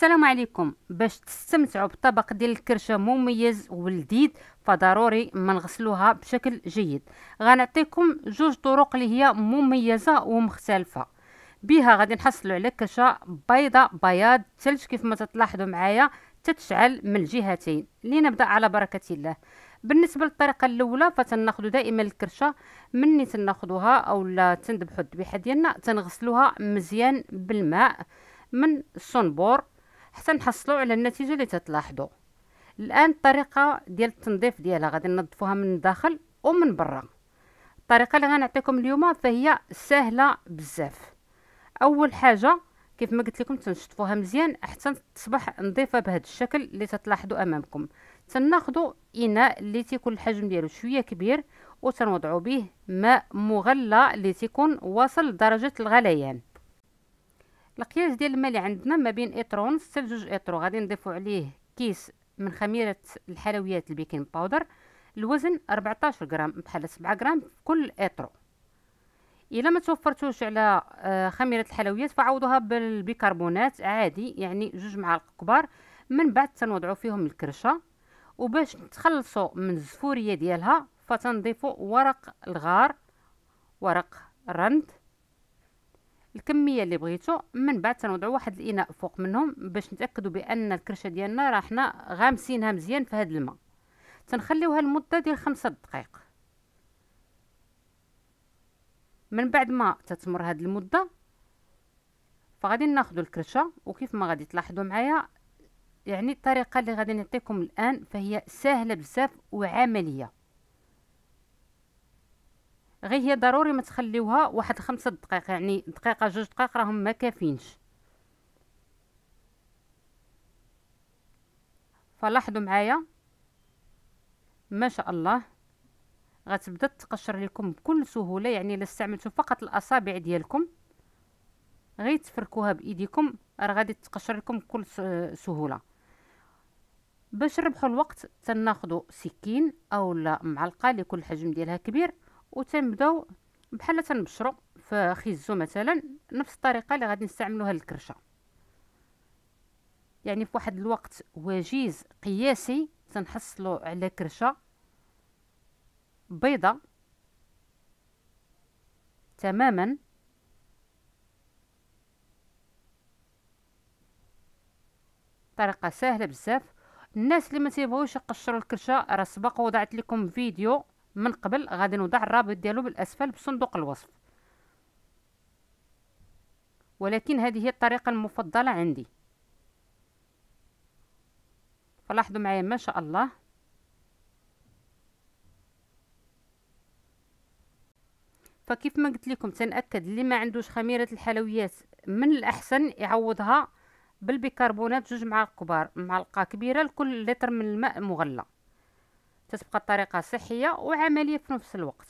السلام عليكم باش تستمتعوا بطبق ديال الكرشه مميز ولذيذ فضروري ما نغسلوها بشكل جيد غنعطيكم جوج طرق اللي هي مميزه ومختلفه بها غادي نحصلوا على كرشه بيضه بياض ثلج كيف ما تلاحظوا معايا تتشعل من الجهتين لنبدا على بركه الله بالنسبه للطريقه الاولى فتناخذوا دائما الكرشه مني تناخذوها اولا تندبحوا الذبيحه ديالنا تنغسلوها مزيان بالماء من الصنبور حتى نحصلوا على النتيجه اللي تتلاحظوا الان الطريقه ديال التنظيف ديالها غادي ننظفوها من الداخل ومن برا الطريقه اللي غنعطيكم اليوم فهي سهله بزاف اول حاجه كيف ما قلت لكم تنشطفوها مزيان حتى تصبح نظيفه بهذا الشكل اللي تتلاحظوا امامكم تناخذوا اناء اللي تيكون الحجم ديالو شويه كبير وتنوضعوا به ماء مغلى اللي تيكون واصل درجه الغليان القياس ديال الماء اللي عندنا ما بين اطرون حتى لجوج اطرو غادي نضيفو عليه كيس من خميره الحلويات البيكنج باودر الوزن 14 غرام بحال 7 غرام في كل اطرو الا ما توفرتوش على آه، خميره الحلويات فعوضوها بالبيكربونات عادي يعني جوج معالق كبار من بعد تنوضعو فيهم الكرشه وباش نتخلصوا من الزفوريه ديالها فتنضيفوا ورق الغار ورق الرند الكميه اللي بغيتو من بعد تنوضعوا واحد الاناء فوق منهم باش نتاكدوا بان الكرشه ديالنا راه حنا غامسينها مزيان في هذا الماء تنخليوها لمده ديال خمسة دقائق من بعد ما تتمر هذه المده فغادي ناخذ الكرشه وكيف ما غادي تلاحظوا معايا يعني الطريقه اللي غادي نعطيكم الان فهي سهله بزاف وعمليه غير هي ضروري ما تخليوها واحد خمسة دقائق يعني دقيقه جوج دقائق راهم ما كافينش فلاحظوا معايا ما شاء الله غتبدا تقشر لكم بكل سهوله يعني الا استعملتوا فقط الاصابع ديالكم غير تفركوها بايديكم راه غادي تقشر لكم بكل سهوله باش نربحوا الوقت تناخذوا سكين اولا معلقه لكل حجم ديالها كبير وتنبداو بحال تنبشرو في خيزو مثلا نفس الطريقه اللي غادي نستعملوها للكرشه يعني في واحد الوقت وجيز قياسي تنحصلو على كرشه بيضه تماما طريقه سهله بزاف الناس اللي ما تيبغوش يقشروا الكرشه راه سبق وضعت لكم فيديو من قبل غادي نوضع الرابط ديالو بالاسفل بصندوق الوصف ولكن هذه هي الطريقه المفضله عندي فلاحظوا معايا ما شاء الله فكيف ما قلت لكم تنأكد اللي ما عندوش خميرة الحلويات من الأحسن يعوضها بالبيكربونات جوج معالق كبار معلقة كبيرة لكل لتر من الماء مغلى تتبقى الطريقه صحيه وعمليه في نفس الوقت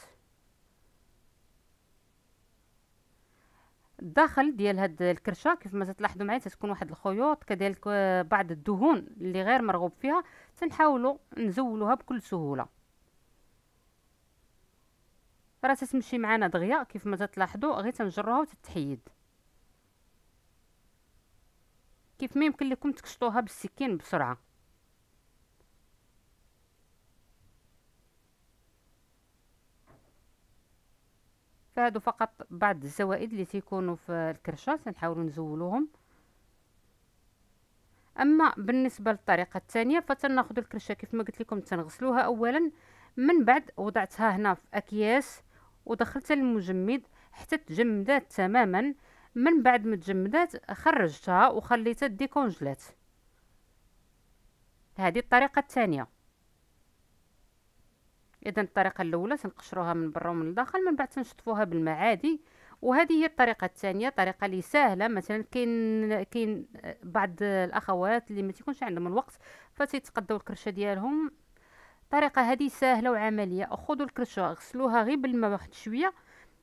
الداخل ديال هاد الكرشه كيف ما تلاحظوا معايا تتكون واحد الخيوط كذلك آه، بعض الدهون اللي غير مرغوب فيها تنحاولوا نزولوها بكل سهوله راه تتمشي معنا دغيا كيف ما تلاحظوا غير تنجروها وتتحيد كيف ما يمكن لكم تكشطوها بالسكين بسرعه فهادو فقط بعض الزوائد اللي تيكونوا في الكرشه تنحاولوا نزولوهم اما بالنسبه للطريقه الثانيه فتناخذوا الكرشه كيف ما قلت لكم تنغسلوها اولا من بعد وضعتها هنا في اكياس ودخلتها للمجمد حتى تجمدات تماما من بعد ما تجمدات خرجتها وخليتها ديكونجلات هذه الطريقه الثانيه اذا الطريقه الاولى تنقشروها من برا ومن الداخل من بعد تنشطفوها بالماء عادي وهذه هي الطريقه الثانيه طريقه اللي سهله مثلا كاين كاين بعض الاخوات اللي ما تيكونش عندهم الوقت فتيتقداو الكرشه ديالهم الطريقه هذه سهله وعمليه خذوا الكرشه غسلوها غير بالماء واحد شويه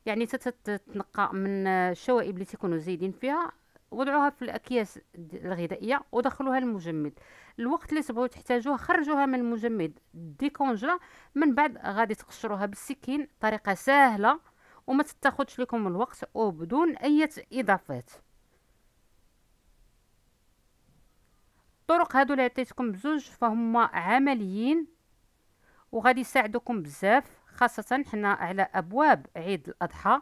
يعني تتنقى من الشوائب اللي تيكونوا زايدين فيها وضعوها في الاكياس الغذائيه ودخلوها المجمد الوقت اللي تبغيو تحتاجوه خرجوها من المجمد ديكونجلا من بعد غادي تقشروها بالسكين طريقه سهله وما تتاخدش لكم الوقت وبدون اي اضافات الطرق هادو اللي عطيتكم بزوج فهما عمليين وغادي يساعدوكم بزاف خاصه حنا على ابواب عيد الاضحى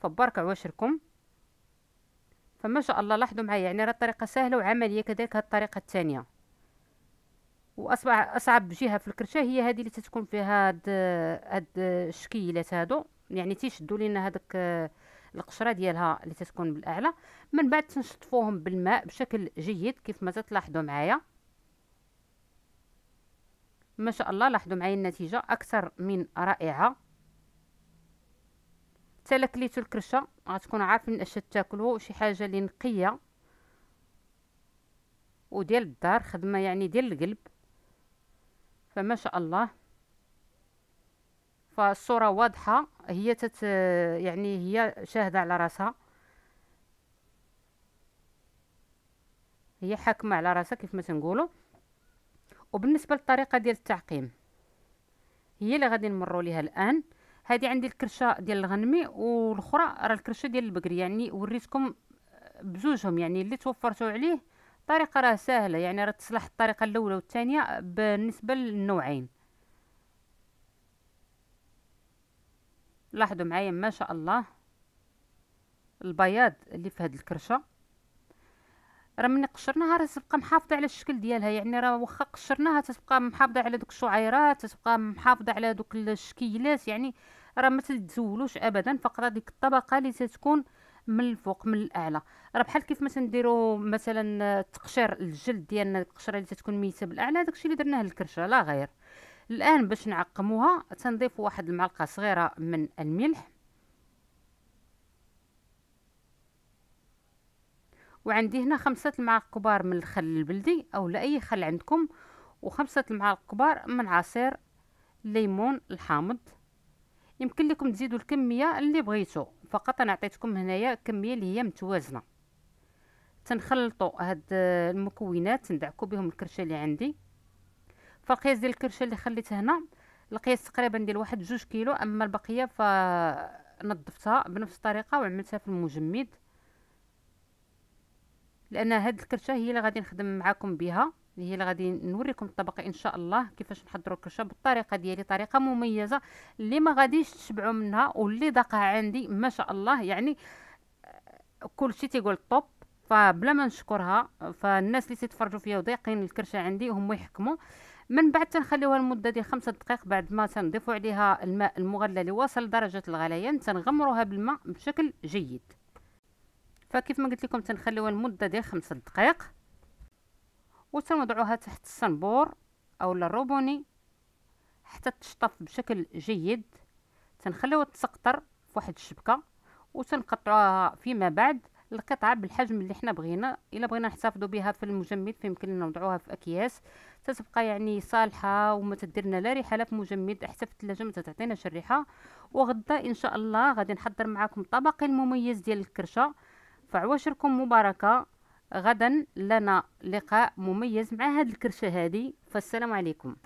فبارك عواشركم فما شاء الله لاحظوا معايا يعني راه الطريقه سهله وعمليه كذلك هاد الطريقه الثانيه واصبح اصعب جهه في الكرشه هي هذه اللي تتكون فيها هاد هاد الشكيلات هادو يعني تيشدوا لينا هذاك القشره ديالها اللي تتكون بالاعلى من بعد تنشطفوهم بالماء بشكل جيد كيف ما تلاحظوا معايا ما شاء الله لاحظوا معايا النتيجه اكثر من رائعه حتى الا كليتو الكرشه غتكونوا عارفين اش تاكلوا شي حاجه اللي نقيه وديال الدار خدمه يعني ديال القلب فما شاء الله فالصوره واضحه هي تت يعني هي شاهده على راسها هي حاكمه على راسها كيف ما تنقولوا وبالنسبه للطريقه ديال التعقيم هي اللي غادي نمروا ليها الان هذه عندي الكرشه ديال الغنمي والاخرى راه الكرشه ديال البقري يعني وريتكم بزوجهم يعني اللي توفرتو عليه طريقه راه سهله يعني راه تصلح الطريقه الاولى والثانيه بالنسبه للنوعين لاحظوا معايا ما شاء الله البياض اللي في هذه الكرشه راه ملي قشرناها راه تبقى محافظه على الشكل ديالها يعني راه واخا قشرناها تتبقى محافظه على دوك الشعيرات تتبقى محافظه على دوك الشكيلات يعني راه ما تتزولوش ابدا فقط ديك الطبقه اللي تتكون من الفوق من الاعلى راه بحال كيف ما تنديرو مثلا تقشير الجلد ديالنا القشره اللي تتكون ميته بالاعلى داكشي اللي درناه للكرشه لا غير الان باش نعقموها تنضيف واحد المعلقه صغيره من الملح وعندي هنا خمسة المعالق كبار من الخل البلدي او لاي خل عندكم وخمسة المعالق كبار من عصير الليمون الحامض يمكن لكم تزيدوا الكميه اللي بغيتو فقط انا عطيتكم هنايا كميه اللي هي متوازنه تنخلطوا هاد المكونات ندعكو بهم الكرشه اللي عندي فالقياس ديال الكرشه اللي خليت هنا القياس تقريبا ديال واحد جوج كيلو اما البقيه فنظفتها بنفس الطريقه وعملتها في المجمد لان هاد الكرشه هي اللي غادي نخدم معاكم بها هي اللي غادي نوريكم الطبقه ان شاء الله كيفاش نحضروا الكرشه بالطريقه ديالي طريقه مميزه اللي ما غاديش تشبعوا منها واللي ذاقها عندي ما شاء الله يعني كلشي تيقول طوب فبلا ما نشكرها فالناس اللي تيتفرجوا فيا وضيقين الكرشه عندي هم يحكموا من بعد تنخليوها لمده ديال 5 دقائق بعد ما تنضيفوا عليها الماء المغلى لوصل درجه الغليان تنغمروها بالماء بشكل جيد فكيف ما قلت لكم تنخليوها لمده ديال خمسة دقائق وتنوضعوها تحت الصنبور اولا الروبوني حتى تشطف بشكل جيد تنخليوها تسقطر فواحد الشبكه وتنقطعوها فيما بعد القطعه بالحجم اللي حنا بغينا الا بغينا نحتفظوا بها في المجمد فيمكن لنا نوضعوها في اكياس تتبقى يعني صالحه وما تديرنا لا ريحه لا في مجمد حتى في الثلاجه ما تتعطيناش الريحه وغدا ان شاء الله غادي نحضر معكم طبقي المميز ديال الكرشه فعواشركم مباركة غدا لنا لقاء مميز مع هاد الكرشة هادي فالسلام عليكم